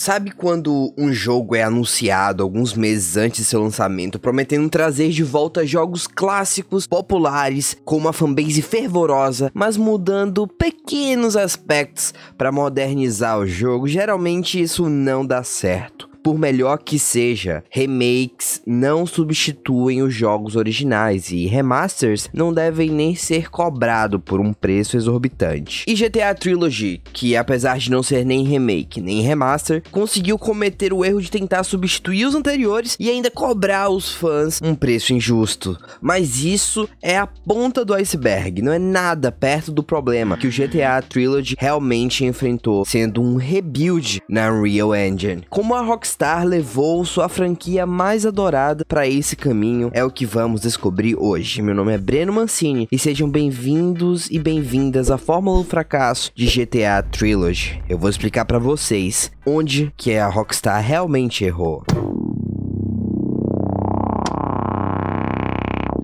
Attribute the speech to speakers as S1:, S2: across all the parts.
S1: Sabe quando um jogo é anunciado alguns meses antes de seu lançamento, prometendo trazer de volta jogos clássicos, populares, com uma fanbase fervorosa, mas mudando pequenos aspectos para modernizar o jogo? Geralmente isso não dá certo. Por melhor que seja, remakes não substituem os jogos originais e remasters não devem nem ser cobrado por um preço exorbitante. E GTA Trilogy, que apesar de não ser nem remake nem remaster, conseguiu cometer o erro de tentar substituir os anteriores e ainda cobrar aos fãs um preço injusto. Mas isso é a ponta do iceberg, não é nada perto do problema que o GTA Trilogy realmente enfrentou, sendo um rebuild na Unreal Engine. Como a Rockstar Rockstar levou sua franquia mais adorada para esse caminho é o que vamos descobrir hoje. Meu nome é Breno Mancini e sejam bem-vindos e bem-vindas à Fórmula do Fracasso de GTA Trilogy. Eu vou explicar para vocês onde que é a Rockstar realmente errou.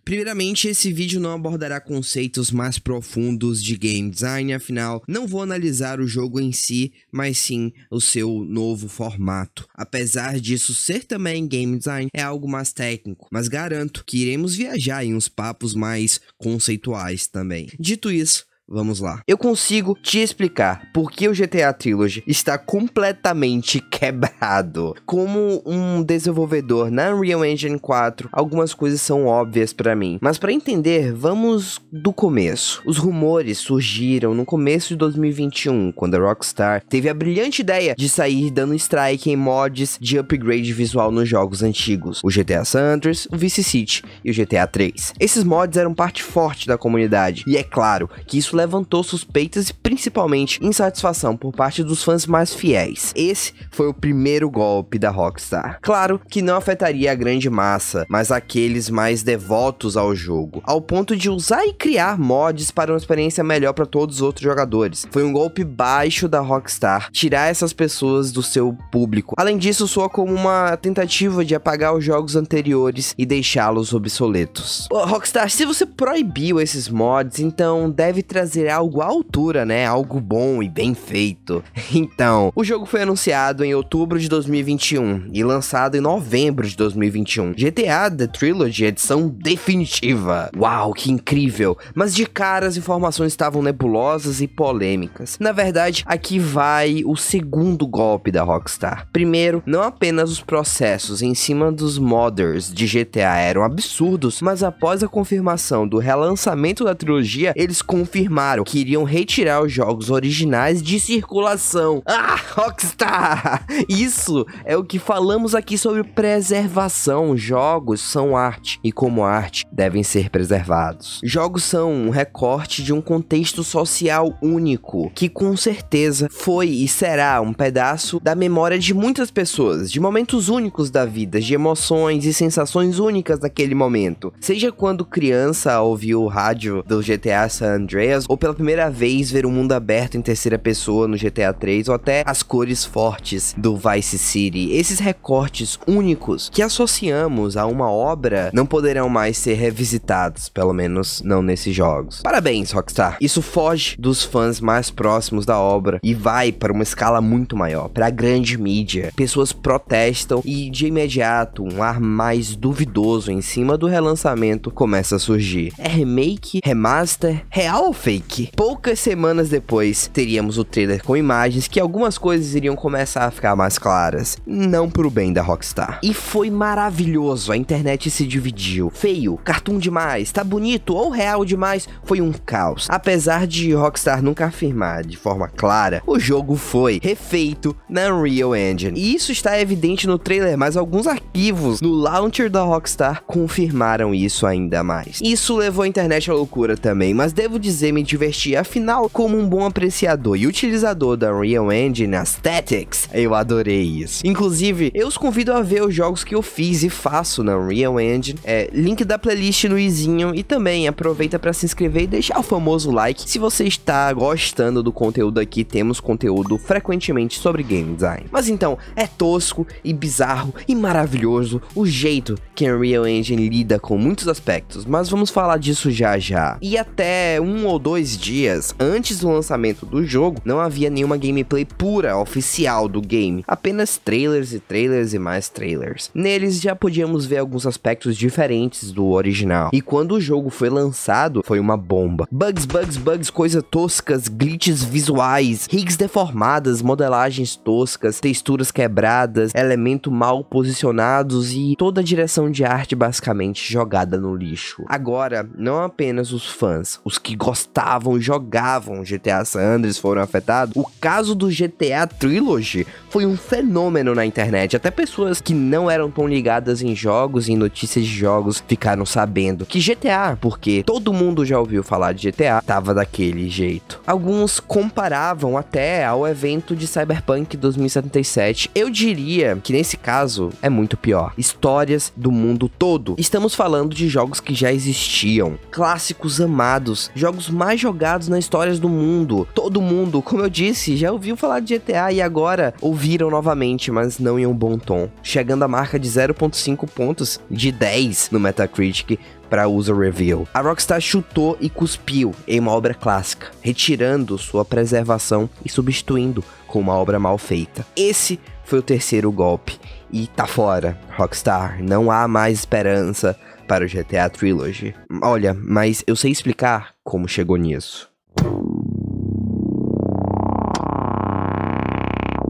S1: Primeiramente, esse vídeo não abordará conceitos mais profundos de game design, afinal, não vou analisar o jogo em si, mas sim o seu novo formato. Apesar disso ser também game design, é algo mais técnico, mas garanto que iremos viajar em uns papos mais conceituais também. Dito isso, Vamos lá. Eu consigo te explicar por que o GTA Trilogy está completamente quebrado. Como um desenvolvedor na Unreal Engine 4, algumas coisas são óbvias para mim. Mas para entender, vamos do começo. Os rumores surgiram no começo de 2021, quando a Rockstar teve a brilhante ideia de sair dando strike em mods de upgrade visual nos jogos antigos, o GTA San Andreas, o Vice City e o GTA 3. Esses mods eram parte forte da comunidade, e é claro que isso isso levantou suspeitas e principalmente insatisfação por parte dos fãs mais fiéis. Esse foi o primeiro golpe da Rockstar. Claro que não afetaria a grande massa, mas aqueles mais devotos ao jogo, ao ponto de usar e criar mods para uma experiência melhor para todos os outros jogadores. Foi um golpe baixo da Rockstar tirar essas pessoas do seu público. Além disso, soa como uma tentativa de apagar os jogos anteriores e deixá-los obsoletos. Rockstar, se você proibiu esses mods, então deve trazer fazer algo à altura, né? Algo bom e bem feito. Então, o jogo foi anunciado em outubro de 2021 e lançado em novembro de 2021. GTA The Trilogy, edição definitiva. Uau, que incrível! Mas de cara as informações estavam nebulosas e polêmicas. Na verdade, aqui vai o segundo golpe da Rockstar. Primeiro, não apenas os processos em cima dos modders de GTA eram absurdos, mas após a confirmação do relançamento da trilogia, eles confirmaram informaram que iriam retirar os jogos originais de circulação. Ah, Rockstar! Isso é o que falamos aqui sobre preservação. Jogos são arte e, como arte, devem ser preservados. Jogos são um recorte de um contexto social único, que com certeza foi e será um pedaço da memória de muitas pessoas, de momentos únicos da vida, de emoções e sensações únicas daquele momento. Seja quando criança ouviu o rádio do GTA San Andreas cenas, ou pela primeira vez ver o um mundo aberto em terceira pessoa no GTA 3, ou até as cores fortes do Vice City. Esses recortes únicos que associamos a uma obra não poderão mais ser revisitados, pelo menos não nesses jogos. Parabéns, Rockstar. Isso foge dos fãs mais próximos da obra e vai para uma escala muito maior, para a grande mídia. Pessoas protestam e de imediato um ar mais duvidoso em cima do relançamento começa a surgir. É remake, remaster, real ou fake? Wake. Poucas semanas depois, teríamos o trailer com imagens que algumas coisas iriam começar a ficar mais claras, não pro bem da Rockstar. E foi maravilhoso, a internet se dividiu. Feio, cartoon demais, tá bonito ou real demais, foi um caos. Apesar de Rockstar nunca afirmar de forma clara, o jogo foi refeito na Unreal Engine. E isso está evidente no trailer, mas alguns arquivos no launcher da Rockstar confirmaram isso ainda mais. Isso levou a internet à loucura também, mas devo dizer, me divertir. Afinal, como um bom apreciador e utilizador da Unreal Engine Aesthetics, eu adorei isso. Inclusive, eu os convido a ver os jogos que eu fiz e faço na Unreal Engine. É, link da playlist no Izinho e também aproveita para se inscrever e deixar o famoso like. Se você está gostando do conteúdo aqui, temos conteúdo frequentemente sobre game design. Mas então, é tosco e bizarro e maravilhoso o jeito que a Unreal Engine lida com muitos aspectos, mas vamos falar disso já já. E até um ou dois dois dias antes do lançamento do jogo, não havia nenhuma gameplay pura oficial do game, apenas trailers e trailers e mais trailers. Neles já podíamos ver alguns aspectos diferentes do original. E quando o jogo foi lançado, foi uma bomba. Bugs, bugs, bugs, coisas toscas, glitches visuais, rigs deformadas, modelagens toscas, texturas quebradas, elementos mal posicionados e toda a direção de arte basicamente jogada no lixo. Agora, não apenas os fãs, os que gostam gostavam, jogavam GTA San Andreas foram afetados. O caso do GTA Trilogy foi um fenômeno na internet. Até pessoas que não eram tão ligadas em jogos, em notícias de jogos, ficaram sabendo que GTA, porque todo mundo já ouviu falar de GTA, tava daquele jeito. Alguns comparavam até ao evento de Cyberpunk 2077. Eu diria que nesse caso é muito pior. Histórias do mundo todo. Estamos falando de jogos que já existiam, clássicos amados, jogos mais jogados na história do mundo. Todo mundo, como eu disse, já ouviu falar de GTA e agora ouviram novamente, mas não em um bom tom. Chegando à marca de 0.5 pontos de 10 no Metacritic, para user review. A Rockstar chutou e cuspiu em uma obra clássica, retirando sua preservação e substituindo com uma obra mal feita. Esse foi o terceiro golpe e tá fora. Rockstar, não há mais esperança para o GTA Trilogy. Olha, mas eu sei explicar como chegou nisso.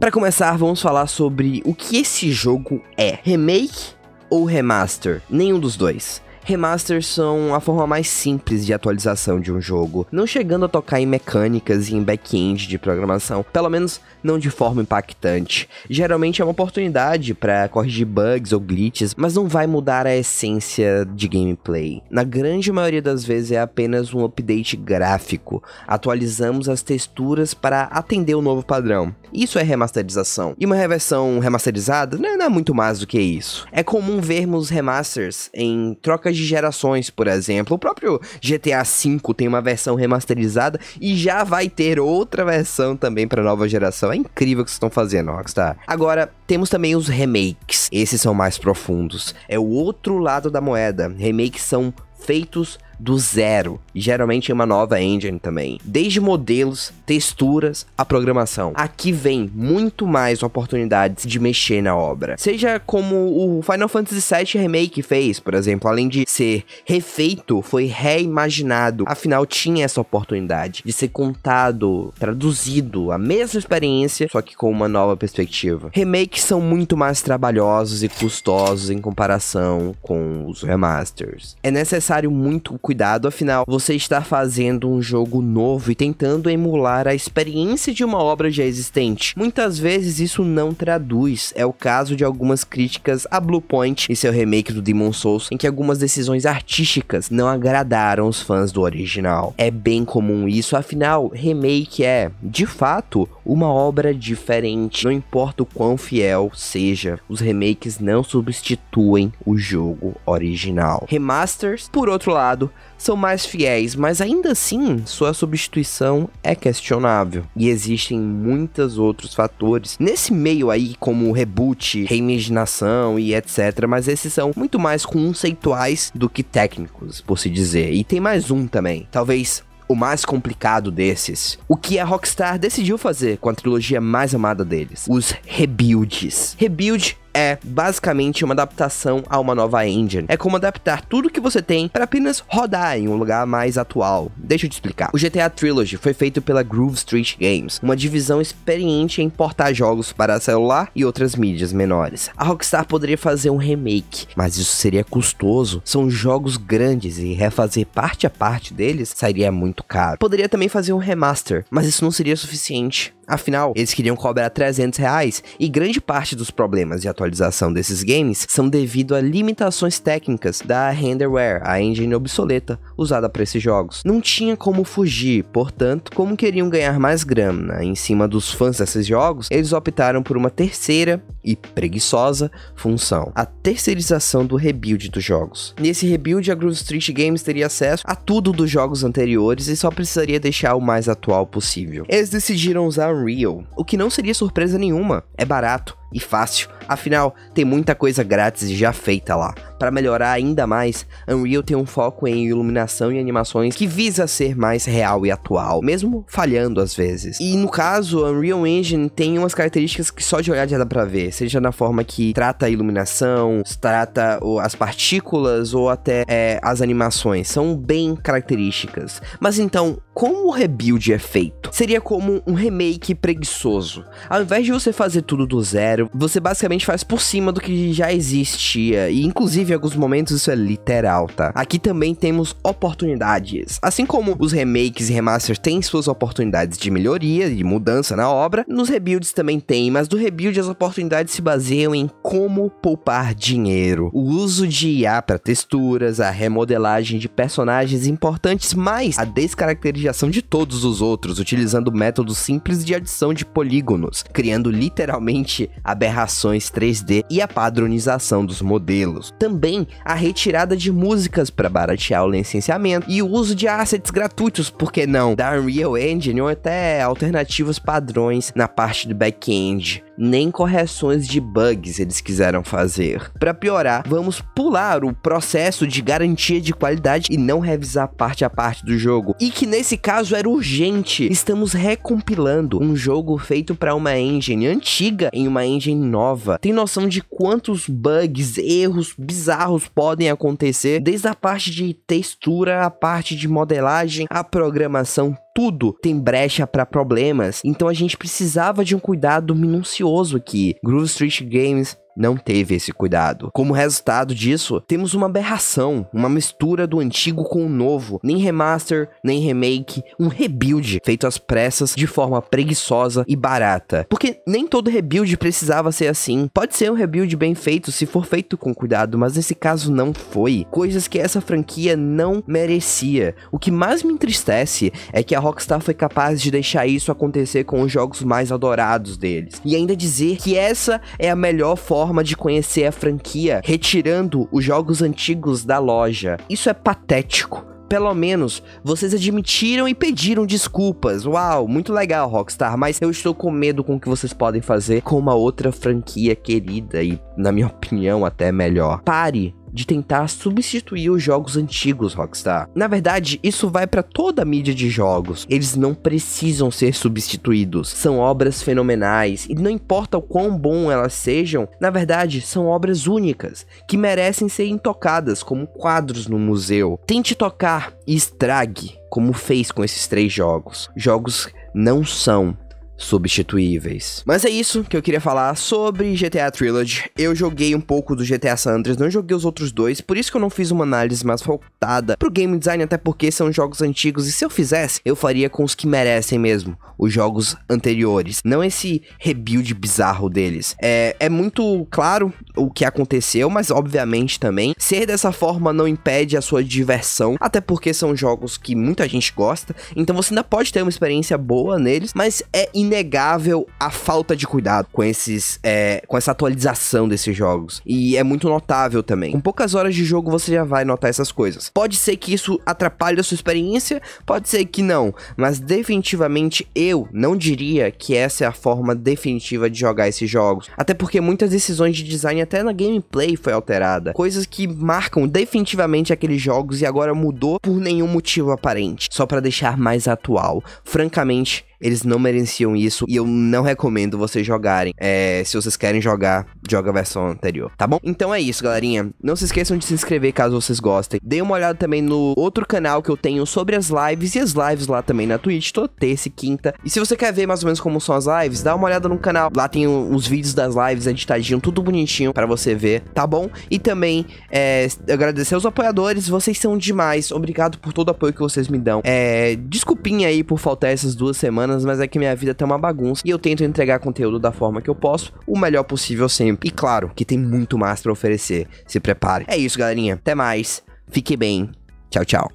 S1: Para começar, vamos falar sobre o que esse jogo é: remake ou remaster? Nenhum dos dois remasters são a forma mais simples de atualização de um jogo, não chegando a tocar em mecânicas e em back-end de programação, pelo menos não de forma impactante. Geralmente é uma oportunidade para corrigir bugs ou glitches, mas não vai mudar a essência de gameplay. Na grande maioria das vezes é apenas um update gráfico, atualizamos as texturas para atender o novo padrão. Isso é remasterização. E uma reversão remasterizada né, não é muito mais do que isso. É comum vermos remasters em trocas de gerações, por exemplo. O próprio GTA V tem uma versão remasterizada e já vai ter outra versão também para nova geração. É incrível o que vocês estão fazendo, Rockstar. Agora, temos também os remakes. Esses são mais profundos. É o outro lado da moeda. Remakes são feitos do zero, geralmente em é uma nova engine também. Desde modelos, texturas, a programação. Aqui vem muito mais oportunidades de mexer na obra. Seja como o Final Fantasy VII Remake fez, por exemplo, além de ser refeito, foi reimaginado. Afinal, tinha essa oportunidade de ser contado, traduzido, a mesma experiência, só que com uma nova perspectiva. Remakes são muito mais trabalhosos e custosos em comparação com os remasters. É necessário muito cuidado, afinal, você está fazendo um jogo novo e tentando emular a experiência de uma obra já existente. Muitas vezes isso não traduz, é o caso de algumas críticas a Bluepoint e seu é remake do Demon Souls, em que algumas decisões artísticas não agradaram os fãs do original. É bem comum isso, afinal, remake é, de fato, uma obra diferente, não importa o quão fiel seja, os remakes não substituem o jogo original. Remasters, por outro lado, são mais fiéis, mas ainda assim sua substituição é questionável. E existem muitos outros fatores nesse meio aí, como reboot, reimaginação e etc. Mas esses são muito mais conceituais do que técnicos, por se dizer. E tem mais um também, talvez o mais complicado desses. O que a Rockstar decidiu fazer com a trilogia mais amada deles: os rebuilds. Rebuild é basicamente uma adaptação a uma nova engine. É como adaptar tudo que você tem para apenas rodar em um lugar mais atual. Deixa eu te explicar. O GTA Trilogy foi feito pela Groove Street Games, uma divisão experiente em portar jogos para celular e outras mídias menores. A Rockstar poderia fazer um remake, mas isso seria custoso. São jogos grandes e refazer parte a parte deles sairia muito caro. Poderia também fazer um remaster, mas isso não seria suficiente. Afinal, eles queriam cobrar 300 reais e grande parte dos problemas de atualização desses games são devido a limitações técnicas da Renderware, a engine obsoleta usada para esses jogos. Não tinha como fugir, portanto, como queriam ganhar mais grana em cima dos fãs desses jogos, eles optaram por uma terceira e preguiçosa função: a terceirização do rebuild dos jogos. Nesse rebuild, a Groove Street Games teria acesso a tudo dos jogos anteriores e só precisaria deixar o mais atual possível. Eles decidiram usar Unreal, o que não seria surpresa nenhuma, é barato, e fácil, afinal, tem muita coisa grátis já feita lá. Para melhorar ainda mais, Unreal tem um foco em iluminação e animações que visa ser mais real e atual, mesmo falhando às vezes. E no caso, Unreal Engine tem umas características que só de olhar já dá pra ver, seja na forma que trata a iluminação, trata as partículas ou até é, as animações, são bem características. Mas então, como o rebuild é feito? Seria como um remake preguiçoso. Ao invés de você fazer tudo do zero, você basicamente faz por cima do que já existia. E inclusive em alguns momentos isso é literal, tá? Aqui também temos oportunidades. Assim como os remakes e remasters têm suas oportunidades de melhoria e mudança na obra, nos rebuilds também tem, mas do rebuild as oportunidades se baseiam em como poupar dinheiro, o uso de IA para texturas, a remodelagem de personagens importantes, mais a descaracterização de todos os outros, utilizando métodos simples de adição de polígonos, criando literalmente a aberrações 3D e a padronização dos modelos. Também a retirada de músicas para baratear o licenciamento e o uso de assets gratuitos, por que não, da Unreal Engine ou até alternativos padrões na parte do back-end nem correções de bugs eles quiseram fazer. Para piorar, vamos pular o processo de garantia de qualidade e não revisar parte a parte do jogo. E que nesse caso era urgente. Estamos recompilando um jogo feito para uma engine antiga em uma engine nova. Tem noção de quantos bugs, erros bizarros podem acontecer, desde a parte de textura, a parte de modelagem, a programação tudo tem brecha para problemas. Então a gente precisava de um cuidado minucioso aqui. Groove Street Games não teve esse cuidado. Como resultado disso, temos uma aberração, uma mistura do antigo com o novo, nem remaster, nem remake, um rebuild feito às pressas de forma preguiçosa e barata. Porque nem todo rebuild precisava ser assim. Pode ser um rebuild bem feito se for feito com cuidado, mas nesse caso não foi. Coisas que essa franquia não merecia. O que mais me entristece é que a Rockstar foi capaz de deixar isso acontecer com os jogos mais adorados deles e ainda dizer que essa é a melhor forma forma de conhecer a franquia retirando os jogos antigos da loja. Isso é patético pelo menos vocês admitiram e pediram desculpas. Uau, muito legal, Rockstar, mas eu estou com medo com o que vocês podem fazer com uma outra franquia querida e, na minha opinião, até melhor. Pare de tentar substituir os jogos antigos Rockstar. Na verdade, isso vai para toda a mídia de jogos. Eles não precisam ser substituídos. São obras fenomenais e não importa o quão bom elas sejam, na verdade, são obras únicas que merecem ser intocadas como quadros no museu. Tente tocar e estrague como fez com esses três jogos. Jogos não são substituíveis. Mas é isso que eu queria falar sobre GTA Trilogy. Eu joguei um pouco do GTA San Andreas, não joguei os outros dois, por isso que eu não fiz uma análise mais voltada pro game design, até porque são jogos antigos e se eu fizesse, eu faria com os que merecem mesmo, os jogos anteriores, não esse rebuild bizarro deles. É, é muito claro o que aconteceu, mas obviamente também ser dessa forma não impede a sua diversão, até porque são jogos que muita gente gosta, então você ainda pode ter uma experiência boa neles, mas é inegável a falta de cuidado com esses, é, com essa atualização desses jogos. E é muito notável também. Com poucas horas de jogo você já vai notar essas coisas. Pode ser que isso atrapalhe a sua experiência, pode ser que não, mas definitivamente eu não diria que essa é a forma definitiva de jogar esses jogos. Até porque muitas decisões de design até na gameplay foi alterada. Coisas que marcam definitivamente aqueles jogos e agora mudou por nenhum motivo aparente, só para deixar mais atual. Francamente, eles não mereciam isso e eu não recomendo vocês jogarem. É, se vocês querem jogar, joga a versão anterior, tá bom? Então é isso, galerinha. Não se esqueçam de se inscrever caso vocês gostem. Dê uma olhada também no outro canal que eu tenho sobre as lives e as lives lá também na Twitch, toda terça e quinta. E se você quer ver mais ou menos como são as lives, dá uma olhada no canal. Lá tem os vídeos das lives editadinho, tudo bonitinho para você ver, tá bom? E também é, agradecer aos apoiadores, vocês são demais. Obrigado por todo o apoio que vocês me dão. É, desculpinha aí por faltar essas duas semanas semanas, mas é que minha vida tá uma bagunça e eu tento entregar conteúdo da forma que eu posso, o melhor possível sempre. E claro, que tem muito mais para oferecer. Se prepare. É isso, galerinha. Até mais. Fique bem. Tchau, tchau.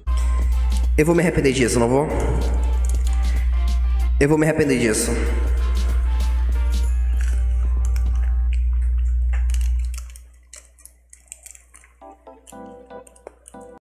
S1: Eu vou me arrepender disso, não vou? Eu vou me arrepender disso.